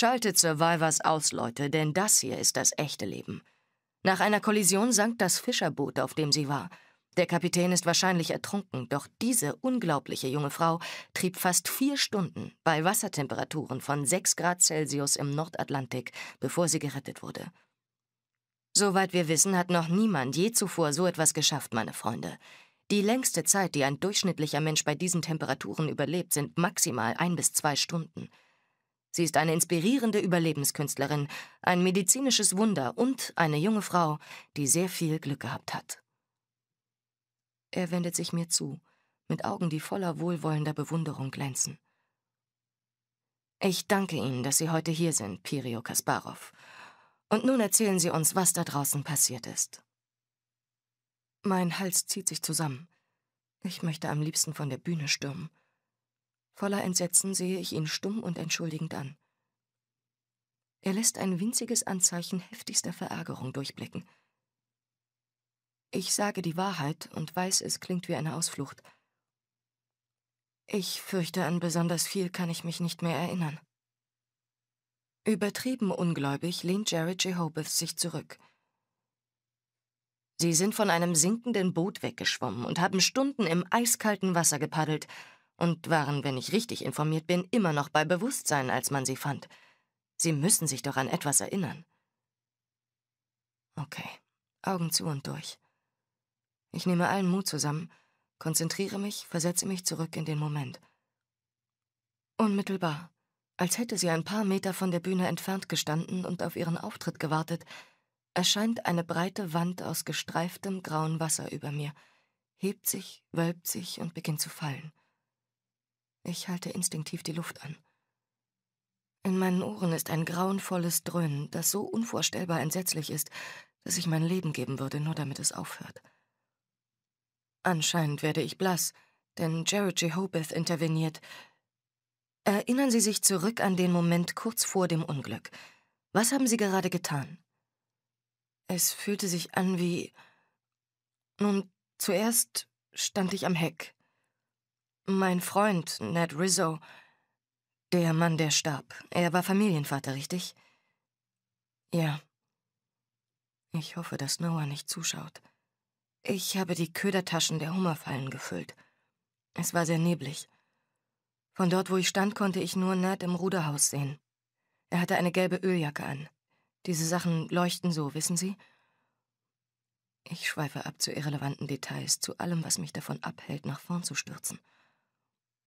Schaltet Survivors aus, Leute, denn das hier ist das echte Leben. Nach einer Kollision sank das Fischerboot, auf dem sie war. Der Kapitän ist wahrscheinlich ertrunken, doch diese unglaubliche junge Frau trieb fast vier Stunden bei Wassertemperaturen von 6 Grad Celsius im Nordatlantik, bevor sie gerettet wurde. Soweit wir wissen, hat noch niemand je zuvor so etwas geschafft, meine Freunde. Die längste Zeit, die ein durchschnittlicher Mensch bei diesen Temperaturen überlebt, sind maximal ein bis zwei Stunden. Sie ist eine inspirierende Überlebenskünstlerin, ein medizinisches Wunder und eine junge Frau, die sehr viel Glück gehabt hat. Er wendet sich mir zu, mit Augen, die voller wohlwollender Bewunderung glänzen. Ich danke Ihnen, dass Sie heute hier sind, Pirio Kasparov. Und nun erzählen Sie uns, was da draußen passiert ist. Mein Hals zieht sich zusammen. Ich möchte am liebsten von der Bühne stürmen. Voller Entsetzen sehe ich ihn stumm und entschuldigend an. Er lässt ein winziges Anzeichen heftigster Verärgerung durchblicken. Ich sage die Wahrheit und weiß, es klingt wie eine Ausflucht. Ich fürchte, an besonders viel kann ich mich nicht mehr erinnern. Übertrieben ungläubig lehnt Jared Jehovah sich zurück. Sie sind von einem sinkenden Boot weggeschwommen und haben Stunden im eiskalten Wasser gepaddelt, und waren, wenn ich richtig informiert bin, immer noch bei Bewusstsein, als man sie fand. Sie müssen sich doch an etwas erinnern. Okay, Augen zu und durch. Ich nehme allen Mut zusammen, konzentriere mich, versetze mich zurück in den Moment. Unmittelbar, als hätte sie ein paar Meter von der Bühne entfernt gestanden und auf ihren Auftritt gewartet, erscheint eine breite Wand aus gestreiftem grauen Wasser über mir, hebt sich, wölbt sich und beginnt zu fallen. Ich halte instinktiv die Luft an. In meinen Ohren ist ein grauenvolles Dröhnen, das so unvorstellbar entsetzlich ist, dass ich mein Leben geben würde, nur damit es aufhört. Anscheinend werde ich blass, denn Jared Jehobeth interveniert. Erinnern Sie sich zurück an den Moment kurz vor dem Unglück. Was haben Sie gerade getan? Es fühlte sich an wie. Nun, zuerst stand ich am Heck. Mein Freund, Ned Rizzo, der Mann, der starb, er war Familienvater, richtig? Ja. Ich hoffe, dass Noah nicht zuschaut. Ich habe die Ködertaschen der Hummerfallen gefüllt. Es war sehr neblig. Von dort, wo ich stand, konnte ich nur Ned im Ruderhaus sehen. Er hatte eine gelbe Öljacke an. Diese Sachen leuchten so, wissen Sie? Ich schweife ab zu irrelevanten Details, zu allem, was mich davon abhält, nach vorn zu stürzen.